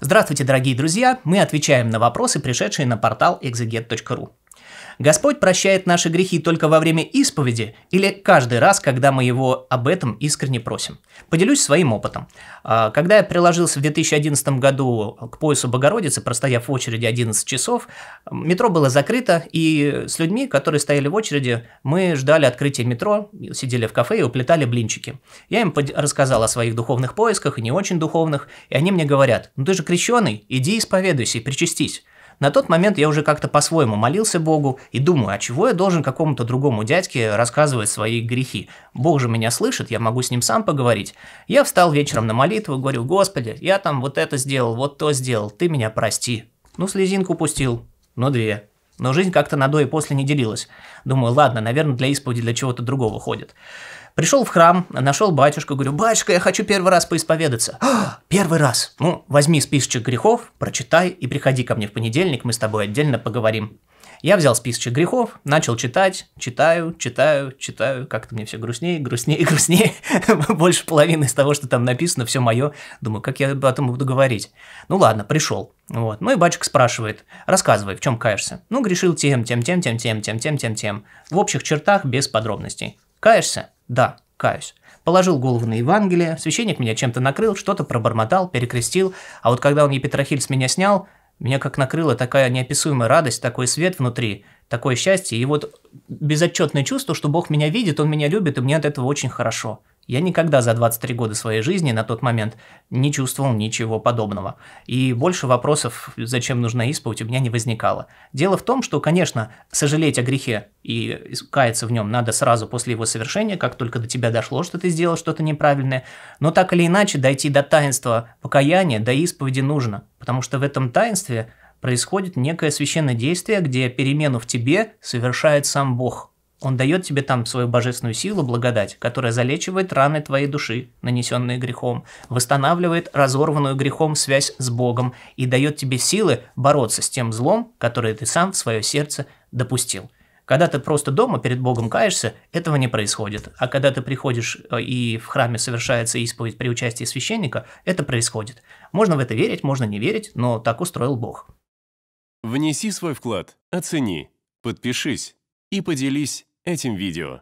Здравствуйте, дорогие друзья! Мы отвечаем на вопросы, пришедшие на портал exeget.ru. Господь прощает наши грехи только во время исповеди или каждый раз, когда мы его об этом искренне просим. Поделюсь своим опытом. А, когда я приложился в 2011 году к поясу Богородицы, простояв в очереди 11 часов, метро было закрыто, и с людьми, которые стояли в очереди, мы ждали открытия метро, сидели в кафе и уплетали блинчики. Я им рассказал о своих духовных поисках и не очень духовных, и они мне говорят, ну ты же крещеный, иди исповедуйся и причастись. На тот момент я уже как-то по-своему молился Богу и думаю, а чего я должен какому-то другому дядьке рассказывать свои грехи? Бог же меня слышит, я могу с ним сам поговорить. Я встал вечером на молитву, говорю, Господи, я там вот это сделал, вот то сделал, ты меня прости. Ну, слезинку пустил, ну две. Но жизнь как-то на до и после не делилась. Думаю, ладно, наверное, для исповеди для чего-то другого ходит. Пришел в храм, нашел батюшку, говорю, батюшка, я хочу первый раз поисповедаться. «А, первый раз. Ну, возьми списочек грехов, прочитай и приходи ко мне в понедельник, мы с тобой отдельно поговорим. Я взял списочек грехов, начал читать, читаю, читаю, читаю, как-то мне все грустнее, грустнее, грустнее. Больше половины из того, что там написано, все мое. Думаю, как я об этом буду говорить? Ну ладно, пришел. Вот. Ну и батюшка спрашивает, рассказывай, в чем каешься? Ну, грешил тем, тем, тем, тем, тем, тем, тем, тем, тем. В общих чертах, без подробностей. Каешься? Да, каюсь. Положил голову на Евангелие, священник меня чем-то накрыл, что-то пробормотал, перекрестил, а вот когда он епитрахиль с меня снял, меня как накрыла такая неописуемая радость, такой свет внутри, такое счастье, и вот безотчетное чувство, что Бог меня видит, Он меня любит, и мне от этого очень хорошо. Я никогда за 23 года своей жизни на тот момент не чувствовал ничего подобного. И больше вопросов, зачем нужна исповедь, у меня не возникало. Дело в том, что, конечно, сожалеть о грехе и каяться в нем надо сразу после его совершения, как только до тебя дошло, что ты сделал что-то неправильное. Но так или иначе, дойти до таинства покаяния, до исповеди нужно, потому что в этом таинстве происходит некое священное действие, где перемену в тебе совершает сам Бог – он дает тебе там свою божественную силу, благодать, которая залечивает раны твоей души, нанесенные грехом, восстанавливает разорванную грехом связь с Богом и дает тебе силы бороться с тем злом, которое ты сам в свое сердце допустил. Когда ты просто дома перед Богом каешься, этого не происходит. А когда ты приходишь э, и в храме совершается исповедь при участии священника, это происходит. Можно в это верить, можно не верить, но так устроил Бог. Внеси свой вклад, оцени, подпишись и поделись этим видео.